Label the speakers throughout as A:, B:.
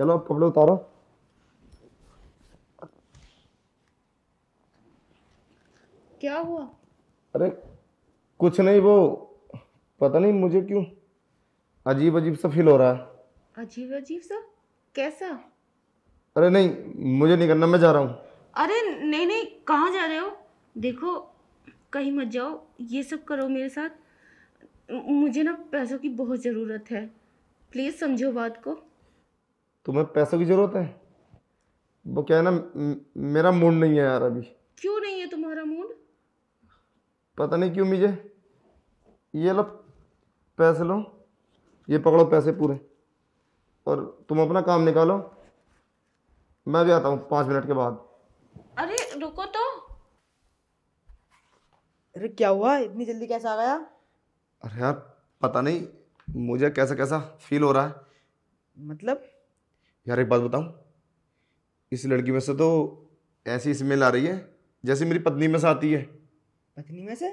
A: चलो अब कपड़े उतारो क्या हुआ अरे कुछ नहीं वो पता नहीं मुझे क्यों अजीब अजीब सा फील हो रहा
B: है अजीब अजीब सा कैसा
A: अरे नहीं मुझे नहीं करना मैं जा रहा हूँ
B: अरे नहीं नहीं कहाँ जा रहे हो देखो कहीं मत जाओ ये सब करो मेरे साथ मुझे ना पैसों की बहुत ज़रूरत है प्लीज़ समझो बात को
A: तुम्हें पैसों की जरूरत है वो क्या है ना मेरा मूड नहीं है यार अभी
B: क्यों नहीं है तुम्हारा मूड
A: पता नहीं क्यों मुझे ये लो पैसे लो ये पकड़ो पैसे पूरे और तुम अपना काम निकालो मैं भी आता हूँ पांच मिनट के बाद
B: अरे रुको तो अरे क्या हुआ इतनी जल्दी कैसे आ गया
A: अरे यार पता नहीं मुझे कैसा कैसा फील हो रहा है मतलब यार एक बात बताऊँ इस लड़की में से तो ऐसी स्मेल आ रही है जैसे मेरी पत्नी में से आती है पत्नी में से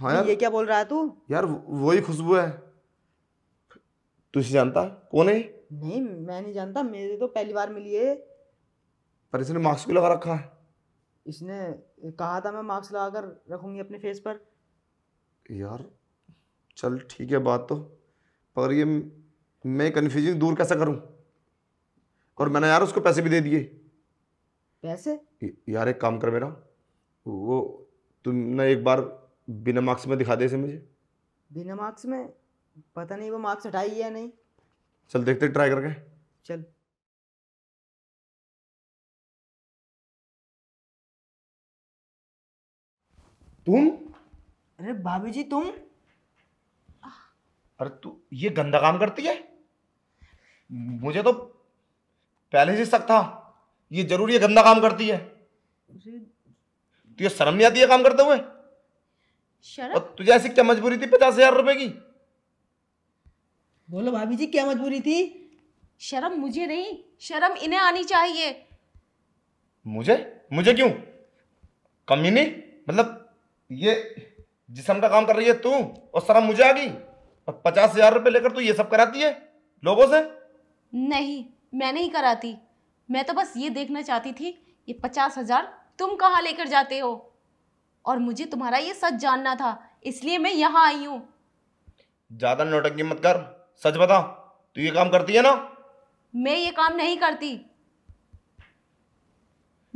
A: हाँ यार ये क्या बोल रहा है तू यार वही खुशबू है तू इसे जानता कौन है
B: नहीं मैं नहीं जानता मेरे तो पहली बार मिली है
A: पर इसने मास्क भी लगा रखा है इसने
B: कहा था मैं मास्क लगा कर रखूंगी अपने फेस पर
A: यार चल ठीक है बात तो पर ये मैं कन्फ्यूजन दूर कैसे करूं और मैंने यार उसको पैसे भी दे दिए पैसे यार एक काम कर मेरा वो तुम ना एक बार बिना मार्क्स में दिखा दे से मुझे
B: बिना मार्क्स में पता नहीं वो मार्क्स हटाई या नहीं
A: चल देखते ट्राई करके चल तुम अरे भाभी जी तुम अरे तू ये गंदा काम करती है मुझे तो पहले से शक था ये जरूरी है गंदा काम करती है तो ये शर्म नहीं आती है काम करते हुए और तुझे ऐसी क्या मजबूरी थी पचास हजार रुपए की
B: बोलो भाभी जी क्या मजबूरी थी शर्म मुझे नहीं शर्म इन्हें आनी चाहिए
A: मुझे मुझे क्यों कमीनी मतलब ये जिसम का काम कर रही है तू और शर्म मुझे आ गई और पचास हजार रुपए लेकर तू ये सब कराती है लोगों से
B: नहीं मैं नहीं कराती मैं तो बस ये देखना चाहती थी ये पचास हजार तुम कहाँ लेकर जाते हो और मुझे तुम्हारा ये सच जानना था इसलिए मैं यहाँ आई हूँ
A: ज्यादा नोटंकी मत कर सच बता तू ये काम करती है ना
B: मैं ये काम नहीं करती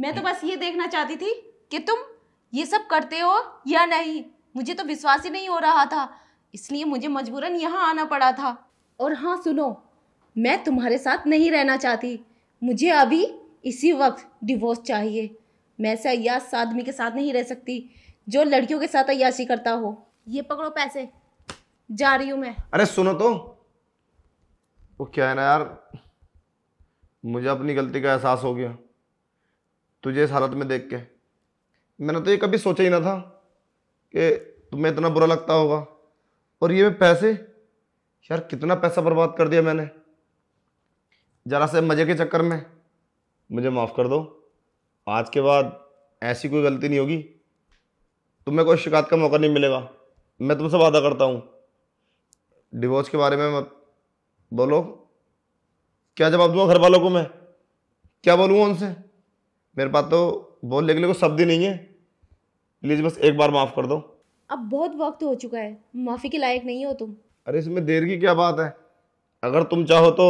B: मैं तो बस ये देखना चाहती थी कि तुम ये सब करते हो या नहीं मुझे तो विश्वास ही नहीं हो रहा था इसलिए मुझे मजबूरन यहाँ आना पड़ा था और हाँ सुनो मैं तुम्हारे साथ नहीं रहना चाहती मुझे अभी इसी वक्त डिवोर्स चाहिए मैं ऐसे अयास आदमी के साथ नहीं रह सकती जो लड़कियों के साथ अयासी करता हो ये पकड़ो पैसे जा रही हूँ मैं
A: अरे सुनो तो वो क्या है ना यार मुझे अपनी गलती का एहसास हो गया तुझे इस हालत में देख के मैंने तो ये कभी सोचा ही ना था कि तुम्हें इतना बुरा लगता होगा और ये पैसे यार कितना पैसा बर्बाद कर दिया मैंने ज़रा से मज़े के चक्कर में मुझे माफ़ कर दो आज के बाद ऐसी कोई गलती नहीं होगी तुम्हें कोई शिकायत का मौका नहीं मिलेगा मैं तुमसे वादा करता हूँ डिवोर्स के बारे में मत बोलो क्या जवाब दूंगा घर वालों को मैं क्या बोलूँगा उनसे मेरे पास तो बोलने के लिए कोई शब्द ही नहीं है प्लीज़ बस एक बार माफ़ कर दो
B: अब बहुत वक्त हो चुका है माफ़ी के लायक नहीं हो तुम
A: अरे इसमें देर की क्या बात है अगर तुम चाहो तो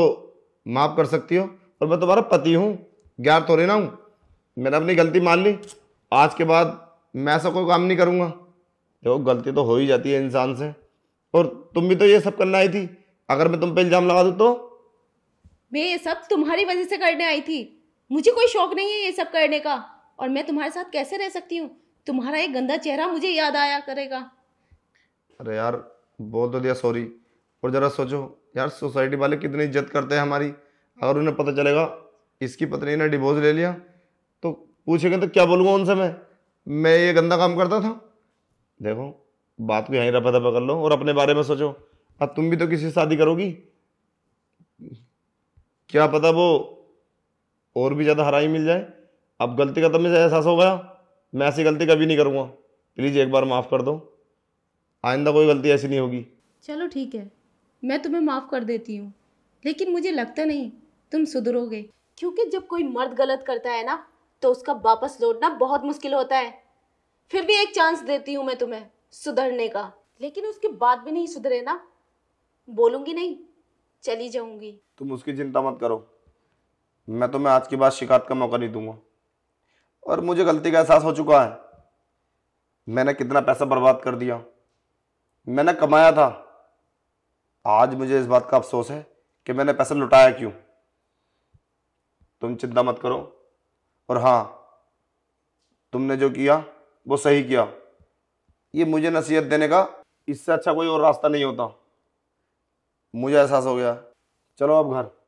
A: माफ़ कर सकती हो और मैं तुम्हारा पति हूँ ग्यार तो लेना हूँ मैंने अपनी गलती मान ली आज के बाद मैं ऐसा कोई काम नहीं करूँगा देखो गलती तो हो ही जाती है इंसान से और तुम भी तो ये सब करना आई थी अगर मैं तुम पे इल्ज़ाम लगा दूँ तो
B: मैं ये सब तुम्हारी वजह से करने आई थी मुझे कोई शौक नहीं है ये सब करने का और मैं तुम्हारे साथ कैसे रह सकती हूँ तुम्हारा एक गंदा चेहरा मुझे याद आया करेगा
A: अरे यार बोल तो दिया सॉरी और ज़रा सोचो यार सोसाइटी वाले कितनी इज्जत करते हैं हमारी अगर उन्हें पता चलेगा इसकी पत्नी ने डिवोर्स ले लिया तो पूछेंगे तो क्या बोलूँगा उनसे मैं मैं ये गंदा काम करता था देखो बात को यहीं रफा दफा कर लो और अपने बारे में सोचो अब तुम भी तो किसी से शादी करोगी क्या पता वो और भी ज़्यादा हराई मिल जाए अब गलती का मुझे एहसास हो गया मैं ऐसी गलती कभी नहीं करूँगा प्लीज़ एक बार माफ़ कर दो आइंदा कोई गलती ऐसी नहीं होगी
B: चलो ठीक है मैं तुम्हें माफ़ कर देती हूँ लेकिन मुझे लगता नहीं तुम सुधरोगे क्योंकि जब कोई मर्द गलत करता है ना तो उसका वापस लौटना बहुत मुश्किल होता है फिर भी एक चांस देती हूँ मैं तुम्हें सुधरने का लेकिन उसके बाद भी नहीं सुधरे ना बोलूंगी नहीं चली जाऊंगी
A: तुम उसकी चिंता मत करो मैं तुम्हें आज की बात शिकायत का मौका नहीं दूंगा और मुझे गलती का एहसास हो चुका है मैंने कितना पैसा बर्बाद कर दिया मैंने कमाया था आज मुझे इस बात का अफसोस है कि मैंने पैसा लुटाया क्यों तुम चिंता मत करो और हाँ तुमने जो किया वो सही किया ये मुझे नसीहत देने का इससे अच्छा कोई और रास्ता नहीं होता मुझे एहसास हो गया चलो अब घर